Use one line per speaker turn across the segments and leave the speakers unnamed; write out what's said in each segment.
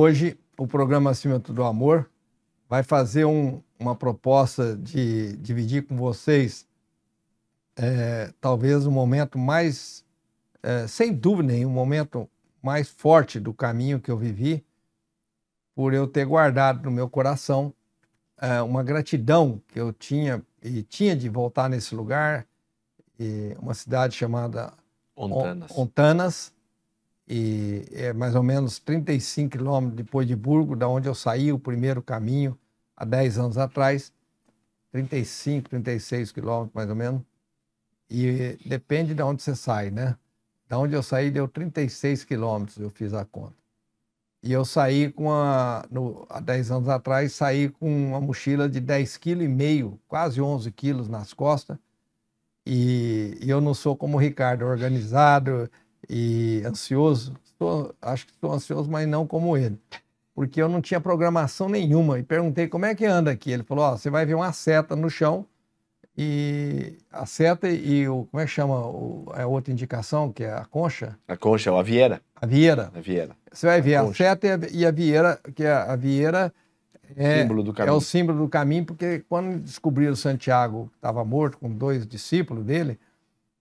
Hoje, o programa Cimento do Amor vai fazer um, uma proposta de dividir com vocês é, talvez o um momento mais, é, sem dúvida nenhuma, o um momento mais forte do caminho que eu vivi, por eu ter guardado no meu coração é, uma gratidão que eu tinha e tinha de voltar nesse lugar, uma cidade chamada Ontanas. Ontanas e é mais ou menos 35 quilômetros depois de Burgo, da onde eu saí o primeiro caminho há 10 anos atrás, 35, 36 quilômetros mais ou menos, e depende de onde você sai, né? Da onde eu saí deu 36 quilômetros, eu fiz a conta. E eu saí com a, no, há 10 anos atrás, saí com uma mochila de 10,5 kg, quase 11 quilos nas costas, e, e eu não sou como o Ricardo, organizado, e ansioso. acho que estou ansioso, mas não como ele. Porque eu não tinha programação nenhuma. E perguntei como é que anda aqui. Ele falou: Ó, você vai ver uma seta no chão. E a seta e o. Como é que chama o, a é outra indicação, que é a concha?
A concha, ou a vieira.
A vieira. A vieira. Você vai a ver concha. a seta e a, e a, vieira, que é a vieira.
É, símbolo do caminho. é o
símbolo do caminho, porque quando descobriram Santiago estava morto com dois discípulos dele,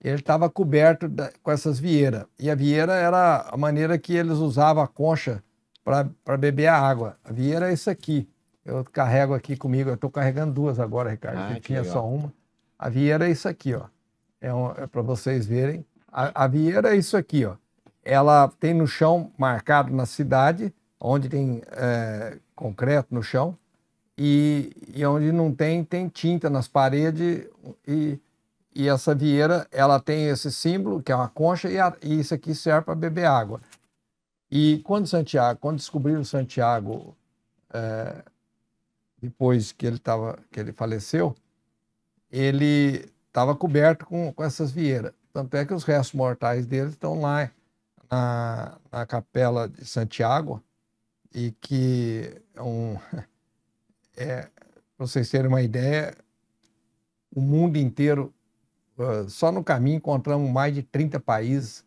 ele estava coberto da, com essas vieiras. E a vieira era a maneira que eles usavam a concha para beber a água. A vieira é isso aqui. Eu carrego aqui comigo. Eu estou carregando duas agora, Ricardo. Ah, tinha legal. só uma. A vieira é isso aqui, ó. É, um, é para vocês verem. A, a vieira é isso aqui, ó. Ela tem no chão marcado na cidade, onde tem é, concreto no chão, e, e onde não tem, tem tinta nas paredes e e essa vieira ela tem esse símbolo, que é uma concha, e, a, e isso aqui serve para beber água. E quando Santiago, quando descobriram Santiago, é, depois que ele, tava, que ele faleceu, ele estava coberto com, com essas vieiras. Tanto é que os restos mortais dele estão lá na, na capela de Santiago, e que é um, é, para vocês terem uma ideia, o mundo inteiro ah, só no caminho encontramos mais de 30 países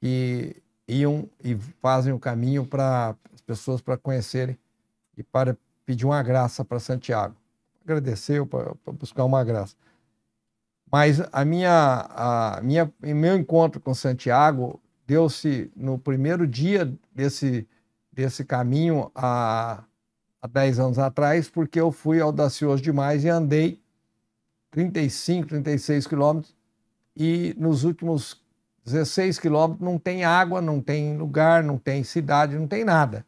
que iam e fazem o caminho para as pessoas para conhecerem e para pedir uma graça para Santiago. Agradecer para buscar uma graça. Mas a minha, a minha, meu encontro com Santiago deu-se no primeiro dia desse, desse caminho há, há 10 anos atrás, porque eu fui audacioso demais e andei 35, 36 quilômetros, e nos últimos 16 quilômetros não tem água, não tem lugar, não tem cidade, não tem nada.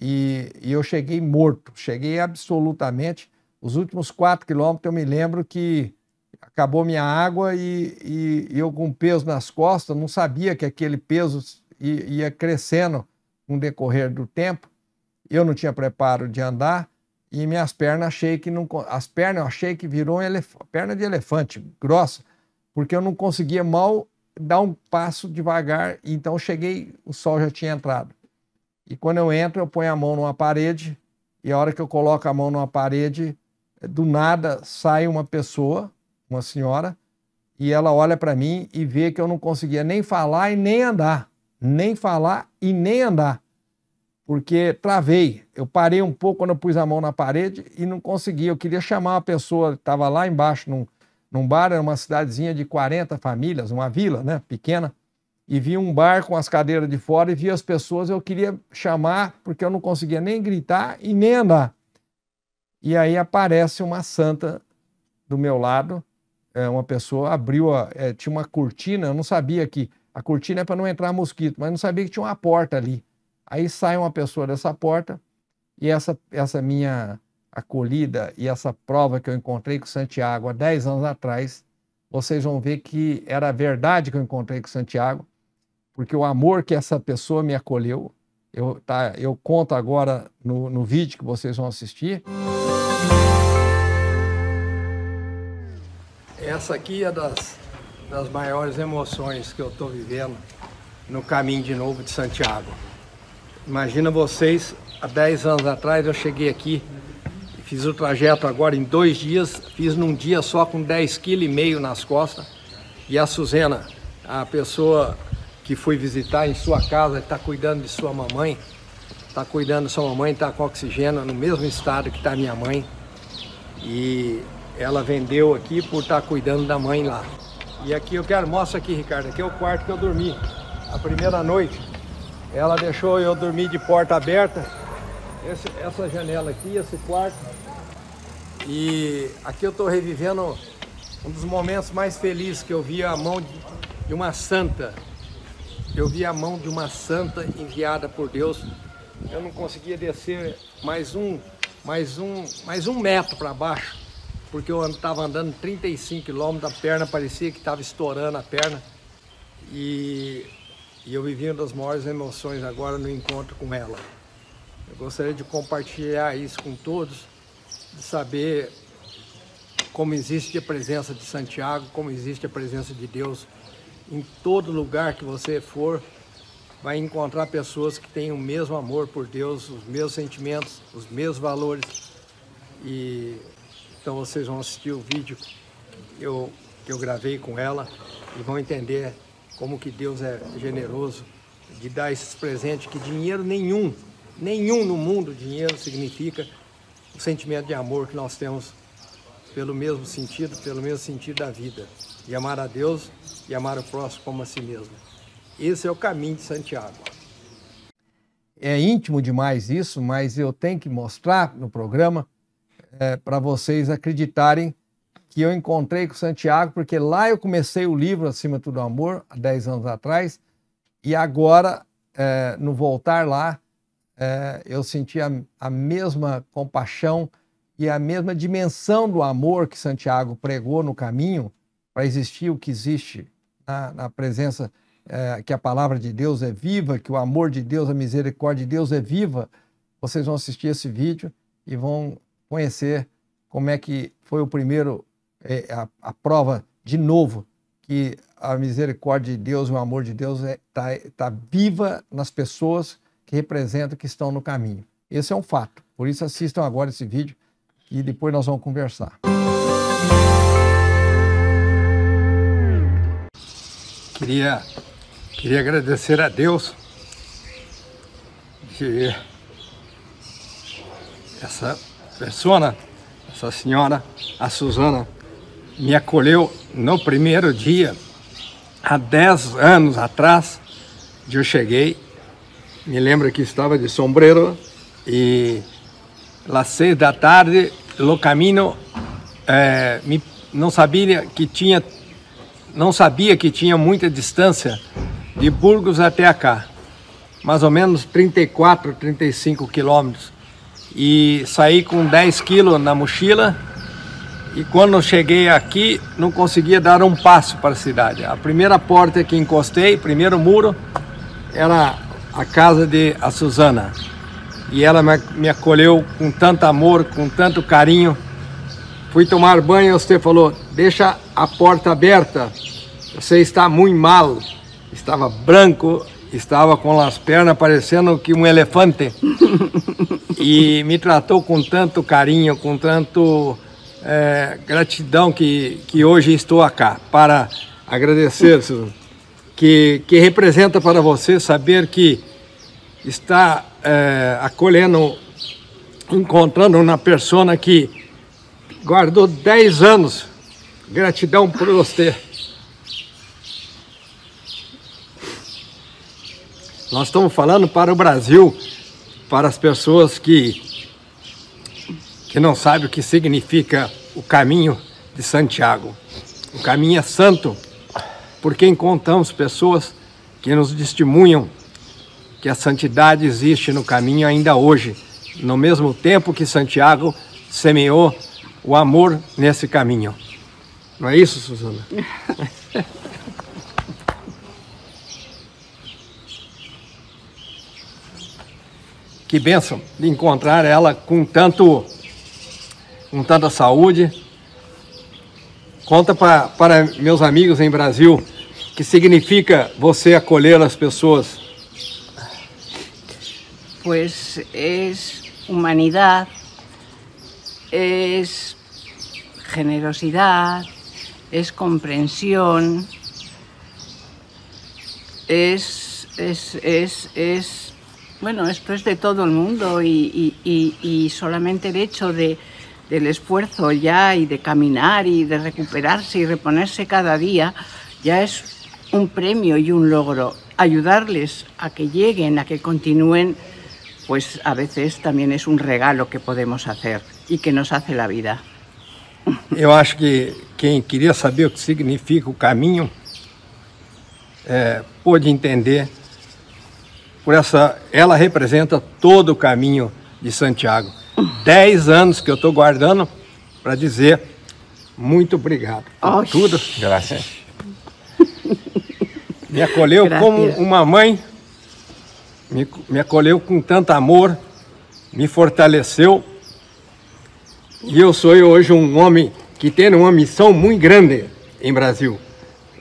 E, e eu cheguei morto, cheguei absolutamente. Os últimos 4 quilômetros eu me lembro que acabou minha água e, e, e eu com peso nas costas, não sabia que aquele peso ia crescendo com o decorrer do tempo. Eu não tinha preparo de andar e minhas pernas achei que não as pernas eu achei que virou elef, perna de elefante grossa porque eu não conseguia mal dar um passo devagar então cheguei o sol já tinha entrado e quando eu entro eu ponho a mão numa parede e a hora que eu coloco a mão numa parede eh, do nada sai uma pessoa uma senhora e ela olha para mim e vê que eu não conseguia nem falar e nem andar nem falar e nem andar porque travei. Eu parei um pouco quando eu pus a mão na parede e não consegui. Eu queria chamar uma pessoa que estava lá embaixo num, num bar, era uma cidadezinha de 40 famílias, uma vila, né, pequena, e vi um bar com as cadeiras de fora e vi as pessoas, eu queria chamar, porque eu não conseguia nem gritar e nem andar. E aí aparece uma santa do meu lado, é, uma pessoa abriu, a, é, tinha uma cortina, eu não sabia que, a cortina é para não entrar mosquito, mas não sabia que tinha uma porta ali. Aí sai uma pessoa dessa porta e essa, essa minha acolhida e essa prova que eu encontrei com Santiago há 10 anos atrás, vocês vão ver que era verdade que eu encontrei com Santiago, porque o amor que essa pessoa me acolheu, eu, tá, eu conto agora no, no vídeo que vocês vão assistir. Essa aqui é das, das maiores emoções que eu estou vivendo no caminho de novo de Santiago. Imagina vocês, há 10 anos atrás eu cheguei aqui, fiz o trajeto agora em dois dias, fiz num dia só com 10,5 kg nas costas. E a Suzena, a pessoa que fui visitar em sua casa, está cuidando de sua mamãe, está cuidando de sua mamãe, está com oxigênio no mesmo estado que está minha mãe. E ela vendeu aqui por estar tá cuidando da mãe lá. E aqui eu quero, mostra aqui, Ricardo, aqui é o quarto que eu dormi, a primeira noite. Ela deixou eu dormir de porta aberta. Esse, essa janela aqui, esse quarto. E aqui eu estou revivendo um dos momentos mais felizes que eu vi a mão de uma santa. Eu vi a mão de uma santa enviada por Deus. Eu não conseguia descer mais um, mais um, mais um metro para baixo, porque eu estava andando 35 quilômetros, a perna parecia que estava estourando a perna. E e eu vivi uma das maiores emoções agora no encontro com ela. Eu gostaria de compartilhar isso com todos, de saber como existe a presença de Santiago, como existe a presença de Deus em todo lugar que você for, vai encontrar pessoas que têm o mesmo amor por Deus, os mesmos sentimentos, os mesmos valores. E então vocês vão assistir o vídeo que eu, que eu gravei com ela e vão entender como que Deus é generoso de dar esses presentes, que dinheiro nenhum, nenhum no mundo dinheiro significa o sentimento de amor que nós temos pelo mesmo sentido, pelo mesmo sentido da vida, de amar a Deus e amar o próximo como a si mesmo. Esse é o caminho de Santiago. É íntimo demais isso, mas eu tenho que mostrar no programa é, para vocês acreditarem que eu encontrei com Santiago, porque lá eu comecei o livro Acima do Amor, há 10 anos atrás, e agora, é, no voltar lá, é, eu senti a, a mesma compaixão e a mesma dimensão do amor que Santiago pregou no caminho para existir o que existe na, na presença, é, que a palavra de Deus é viva, que o amor de Deus, a misericórdia de Deus é viva. Vocês vão assistir esse vídeo e vão conhecer como é que foi o primeiro é, a, a, prova, de novo, que a misericórdia de Deus o amor de Deus está é, tá, tá viva nas pessoas que representam, que estão no caminho. Esse é um fato. Por isso, assistam agora esse vídeo e depois nós vamos conversar. Queria, queria agradecer a Deus que essa persona, essa senhora, a Suzana, me acolheu no primeiro dia, há 10 anos atrás, eu cheguei, me lembro que estava de sombreiro e às seis da tarde, no caminho, eh, me, não sabia que tinha, não sabia que tinha muita distância de Burgos até cá, mais ou menos 34, 35 quilômetros. E saí com 10 quilos na mochila, e quando eu cheguei aqui, não conseguia dar um passo para a cidade. A primeira porta que encostei, primeiro muro, era a casa de a Suzana. E ela me acolheu com tanto amor, com tanto carinho. Fui tomar banho e você falou, deixa a porta aberta, você está muito mal. Estava branco, estava com as pernas parecendo que um elefante. e me tratou com tanto carinho, com tanto é, gratidão que, que hoje estou aqui para agradecer, senhor, hum. que, que representa para você saber que está é, acolhendo, encontrando uma pessoa que guardou 10 anos. Gratidão por você. Nós estamos falando para o Brasil, para as pessoas que que não sabe o que significa o caminho de Santiago. O caminho é santo, porque encontramos pessoas que nos testemunham que a santidade existe no caminho ainda hoje, no mesmo tempo que Santiago semeou o amor nesse caminho. Não é isso, Suzana? que bênção de encontrar ela com tanto com tanta saúde. Conta para meus amigos em Brasil que significa você acolher as pessoas.
Pues é humanidade, é generosidade, é compreensão, é es, es, es bueno, esto es de todo el mundo y, y, y, y solamente el hecho de, del esfuerzo ya y de caminar y de recuperarse y reponerse cada día, ya es un premio y un logro. Ayudarles a que lleguen, a que continúen, pues a veces también es un regalo que podemos hacer y que nos hace la vida.
Yo acho que quien quería saber qué significa el camino puede entender por esa Ela representa todo o camino de Santiago. 10 anos que eu estou guardando para dizer muito obrigado por Oxi. tudo. Graças. Me acolheu Graças. como uma mãe, me, me acolheu com tanto amor, me fortaleceu. E eu sou hoje um homem que tem uma missão muito grande em Brasil.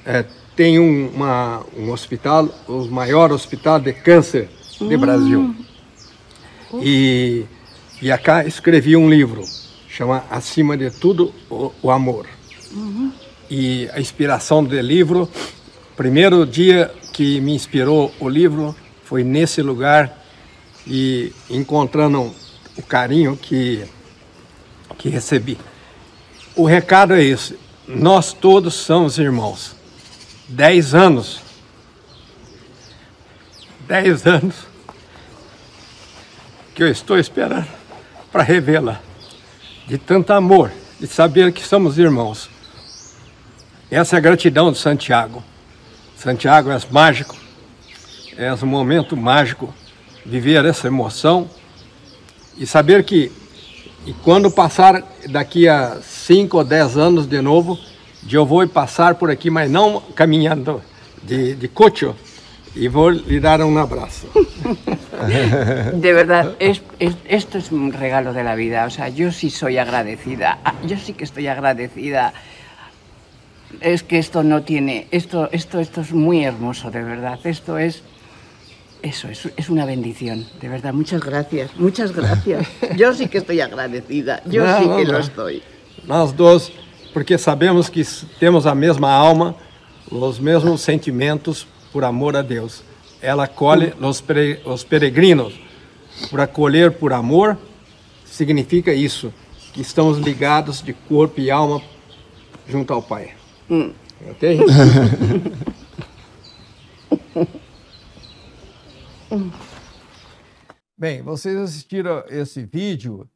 É, tem um, uma, um hospital, o maior hospital de câncer de hum. Brasil. E e acá escrevi um livro, chama Acima de Tudo o, o Amor. Uhum. E a inspiração do livro, primeiro dia que me inspirou o livro foi nesse lugar e encontrando o carinho que, que recebi. O recado é esse, nós todos somos irmãos. Dez anos. Dez anos que eu estou esperando para revê-la, de tanto amor, de saber que somos irmãos. Essa é a gratidão de Santiago. Santiago é mágico, é um momento mágico, viver essa emoção e saber que e quando passar daqui a cinco ou dez anos de novo, de eu vou passar por aqui, mas não caminhando de, de cocho, y voy a dar un abrazo.
De verdad, es, esto es un regalo de la vida. O sea, yo sí soy agradecida. Ah, yo sí que estoy agradecida. Es que esto no tiene. Esto, esto, esto es muy hermoso, de verdad. Esto es. Eso, es, es una bendición, de verdad. Muchas gracias, muchas gracias. Yo sí que estoy agradecida. Yo sí que lo estoy. más dos,
porque sabemos que tenemos la misma alma, los mismos sentimientos, por amor a Deus. Ela acolhe os peregrinos. Por acolher por amor significa isso, que estamos ligados de corpo e alma junto ao Pai. Hum. Ok? Bem, vocês assistiram esse vídeo.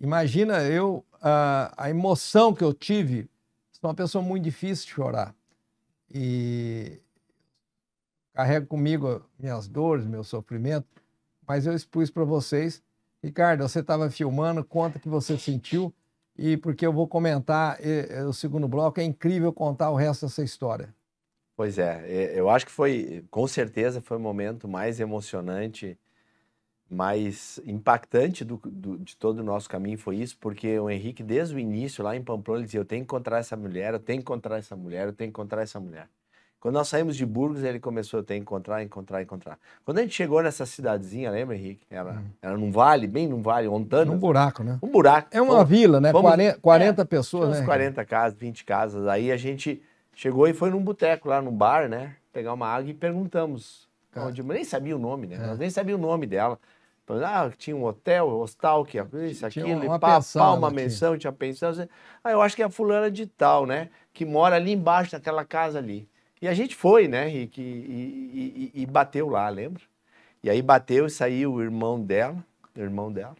Imagina eu a, a emoção que eu tive. Sou uma pessoa muito difícil de chorar. E carrego comigo minhas dores, meu sofrimento, mas eu expus para vocês. Ricardo, você estava filmando, conta que você sentiu, e porque eu vou comentar e, e, o segundo bloco, é incrível contar o resto dessa história.
Pois é, eu acho que foi, com certeza, foi o momento mais emocionante, mais impactante do, do, de todo o nosso caminho foi isso, porque o Henrique, desde o início, lá em Pamplona, ele dizia, eu tenho que encontrar essa mulher, eu tenho que encontrar essa mulher, eu tenho que encontrar essa mulher. Quando nós saímos de Burgos, ele começou a ter encontrar, encontrar, encontrar. Quando a gente chegou nessa cidadezinha, lembra, Henrique? Era, hum. era num vale, bem num vale, Ontano. Um buraco, né? Um buraco. É uma vila, né? Vamos, 40,
40 é, pessoas, né? Uns 40
casas, 20 casas. Aí a gente chegou e foi num boteco lá, num bar, né? Pegar uma água e perguntamos. Cara. Tá. Onde, nem sabia o nome, né? É. Nós nem sabia o nome dela. Ah, tinha um hotel, hostal, que é isso, aquilo, uma, pá, pensão, pá, uma menção, tinha pensão. Assim. Ah, eu acho que é a fulana de tal, né? Que mora ali embaixo, naquela casa ali. E a gente foi, né, Rick? E, e, e, bateu lá, lembra? E aí bateu e saiu o irmão dela, irmão dela.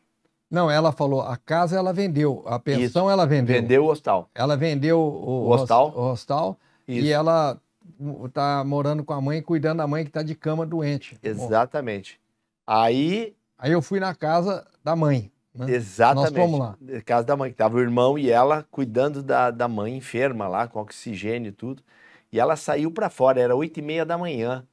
Não, ela falou, a casa ela vendeu, a pensão Isso. ela vendeu. Vendeu o
hostal. Ela
vendeu o, o hostal. O hostal E ela hum, tá morando com a mãe, cuidando
da mãe que tá de cama doente. Exatamente. Bom. Aí. Aí eu fui na casa da mãe. Né? Exatamente. Nós fomos lá. Casa da mãe, que tava o irmão e ela cuidando da, da mãe enferma lá, com oxigênio e tudo. E ela saiu para fora, era oito e meia da manhã.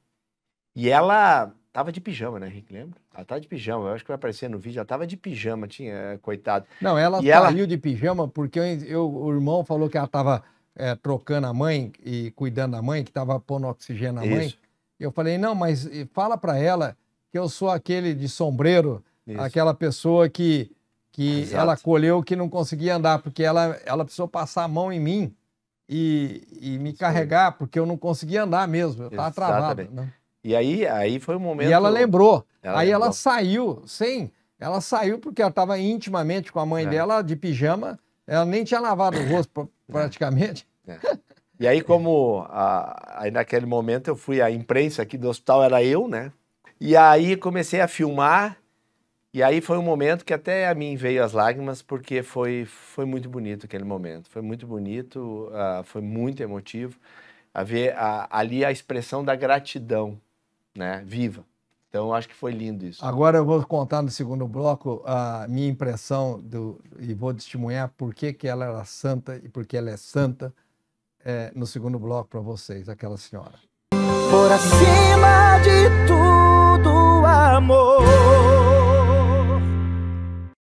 E ela tava de pijama, né, Henrique? Lembra? Ela tava de pijama. Eu acho que vai aparecer no vídeo. Ela tava de pijama, tinha, eh, coitado.
Não, ela e saiu ela... de pijama porque eu, eu, o irmão falou que ela tava é, trocando a mãe e cuidando da mãe, que tava pondo oxigênio na mãe. Isso. Eu falei, não, mas eh, fala para ela que eu sou aquele de sombreiro, Isso. aquela pessoa que, que ela colheu que não conseguia andar, porque ela, ela precisou passar a mão em mim e, e me carregar, porque eu não conseguia andar mesmo, eu estava travado. Né?
E aí, aí foi um momento. E ela lembrou. Ela aí lembrou. ela
saiu, sim, ela saiu porque ela estava intimamente com a mãe é. dela, de pijama, ela nem tinha lavado o rosto é.
praticamente. É. E aí, como a, aí naquele momento eu fui à imprensa aqui do hospital, era eu, né? E aí comecei a filmar e aí foi um momento que até a mim veio as lágrimas, porque foi, foi muito bonito aquele momento. Foi muito bonito, uh, foi muito emotivo. A ver a, ali a expressão da gratidão, né? Viva. Então, acho que foi lindo isso. Agora eu vou
contar no segundo bloco a minha impressão do, e vou testemunhar por que, que ela era santa e por que ela é santa é, no segundo bloco para vocês, aquela senhora.
Por acima de tudo, amor.